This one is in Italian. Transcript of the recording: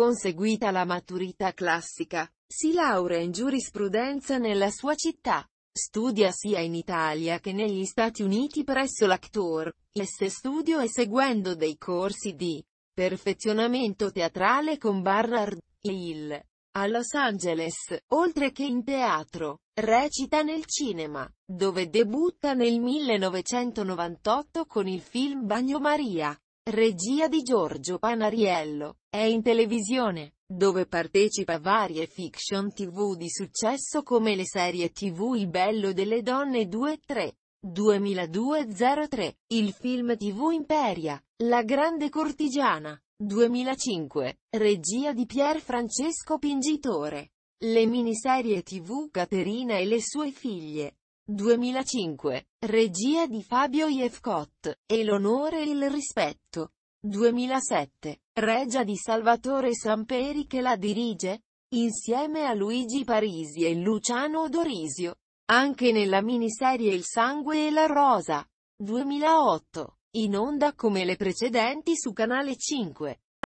Conseguita la maturità classica, si laurea in giurisprudenza nella sua città. Studia sia in Italia che negli Stati Uniti presso l'Actor, S Studio e seguendo dei corsi di perfezionamento teatrale con Barrard, Hill. A Los Angeles, oltre che in teatro, recita nel cinema, dove debutta nel 1998 con il film Bagnomaria regia di Giorgio Panariello, è in televisione, dove partecipa a varie fiction tv di successo come le serie tv Il bello delle donne 2-3, 2002 il film tv Imperia, La grande cortigiana, 2005, regia di Pier Francesco Pingitore, le miniserie tv Caterina e le sue figlie, 2005, regia di Fabio Jefcott, e l'onore e il rispetto. 2007, regia di Salvatore Samperi che la dirige, insieme a Luigi Parisi e Luciano Dorisio, anche nella miniserie Il sangue e la rosa. 2008, in onda come le precedenti su Canale 5.